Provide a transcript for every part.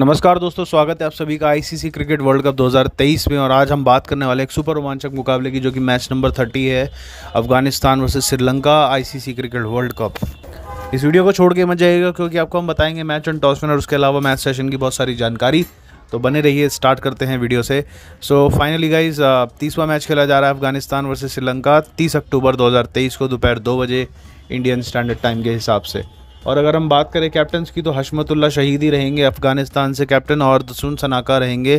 नमस्कार दोस्तों स्वागत है आप सभी का आईसीसी क्रिकेट वर्ल्ड कप 2023 में और आज हम बात करने वाले एक सुपर रोमांचक मुकाबले की जो कि मैच नंबर 30 है Afghanistan versus Sri Lanka ICC cricket world cup इस वीडियो को छोड़ के मत जाइएगा क्योंकि आपको हम बताएंगे मैच एंड टॉस और उसके अलावा मैच सेशन की बहुत सारी जानकारी तो बने रहिए स्टार्ट करते हैं वीडियो से सो फाइनली गाइज तीसवा मैच खेला जा रहा है अफगानिस्तान वर्सेज श्रीलंका तीस अक्टूबर दो को दोपहर दो बजे इंडियन स्टैंडर्ड टाइम के हिसाब से और अगर हम बात करें कैप्टन की तो हशमतुल्ला शहीद ही रहेंगे अफ़गानिस्तान से कैप्टन और दसून सनाका रहेंगे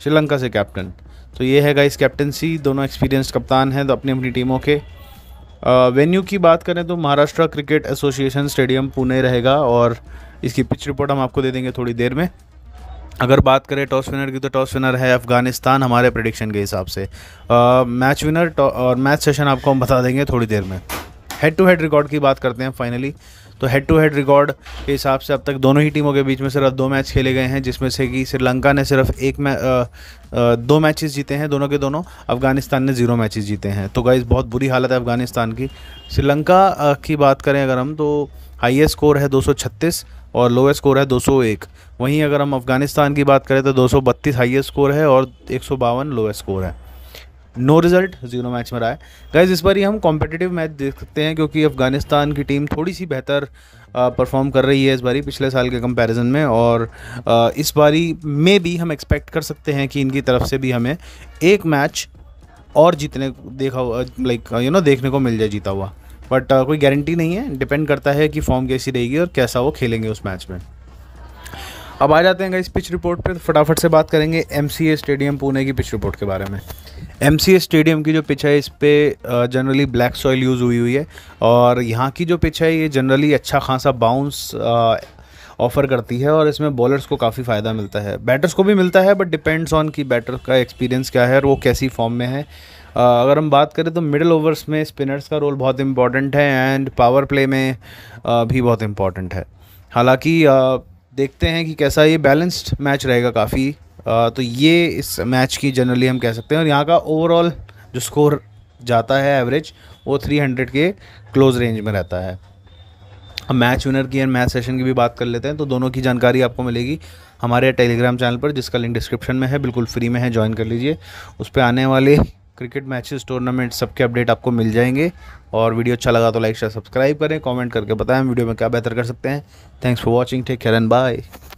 श्रीलंका से कैप्टन तो ये है गाइस कैप्टनसी दोनों एक्सपीरियंस कप्तान हैं तो अपनी अपनी टीमों के वेन्यू की बात करें तो Maharashtra cricket association stadium Pune रहेगा और इसकी पिच रिपोर्ट हम आपको दे देंगे थोड़ी देर में अगर बात करें टॉस विनर की तो टॉस विनर है अफ़गानिस्तान हमारे प्रडिक्शन के हिसाब से मैच विनर और मैच सेशन आपको हम बता देंगे थोड़ी देर में हेड टू हेड रिकॉर्ड की बात करते हैं फाइनली तो हेड टू हेड रिकॉर्ड के हिसाब से अब तक दोनों ही टीमों के बीच में सिर्फ दो मैच खेले गए हैं जिसमें से कि श्रीलंका ने सिर्फ एक मै दो मैचेस जीते हैं दोनों के दोनों अफगानिस्तान ने ज़ीरो मैचेस जीते हैं तो गाइज़ बहुत बुरी हालत है अफगानिस्तान की श्रीलंका की बात करें अगर हम तो हाइएस्ट स्कोर है दो और लोएस्ट स्कोर है 201 वहीं अगर हम अफ़गानिस्तान की बात करें तो दो हाईएस्ट स्कोर है और एक लोएस्ट स्कोर है नो रिजल्ट जीरो मैच में रहा है गाइज इस बार ही हम कॉम्पिटिटिव मैच देख सकते हैं क्योंकि अफगानिस्तान की टीम थोड़ी सी बेहतर परफॉर्म कर रही है इस बारी पिछले साल के कंपैरिजन में और आ, इस बारी में भी हम एक्सपेक्ट कर सकते हैं कि इनकी तरफ से भी हमें एक मैच और जीतने देखा लाइक यू नो देखने को मिल जाए जीता हुआ बट आ, कोई गारंटी नहीं है डिपेंड करता है कि फॉर्म कैसी रहेगी और कैसा वो खेलेंगे उस मैच में अब आ जाते हैं इस पिच रिपोर्ट पर फटाफट से बात करेंगे एम स्टेडियम पुणे की पिच रिपोर्ट के बारे में एम स्टेडियम की जो पिच है इस पर जनरली ब्लैक सॉइल यूज़ हुई हुई है और यहाँ की जो पिच है ये जनरली अच्छा खासा बाउंस ऑफ़र करती है और इसमें बॉलर्स को काफ़ी फ़ायदा मिलता है बैटर्स को भी मिलता है बट डिपेंड्स ऑन कि बैटर का एक्सपीरियंस क्या है और वो कैसी फॉर्म में है अगर हम बात करें तो मिडिल ओवर्स में स्पिनर्स का रोल बहुत इम्पॉर्टेंट है एंड पावर प्ले में भी बहुत इम्पॉर्टेंट है हालांकि देखते हैं कि कैसा ये बैलेंस्ड मैच रहेगा काफ़ी तो ये इस मैच की जनरली हम कह सकते हैं और यहाँ का ओवरऑल जो स्कोर जाता है एवरेज वो 300 के क्लोज रेंज में रहता है अब मैच विनर की और मैच सेशन की भी बात कर लेते हैं तो दोनों की जानकारी आपको मिलेगी हमारे टेलीग्राम चैनल पर जिसका लिंक डिस्क्रिप्शन में है बिल्कुल फ्री में है ज्वाइन कर लीजिए उस पर आने वाले क्रिकेट मैचेस टूर्नामेंट सबके अपडेट आपको मिल जाएंगे और वीडियो अच्छा लगा तो लाइक शेयर सब्सक्राइब करें कमेंट करके बताएं वीडियो में क्या बेहतर कर सकते हैं thanks for watching take care and bye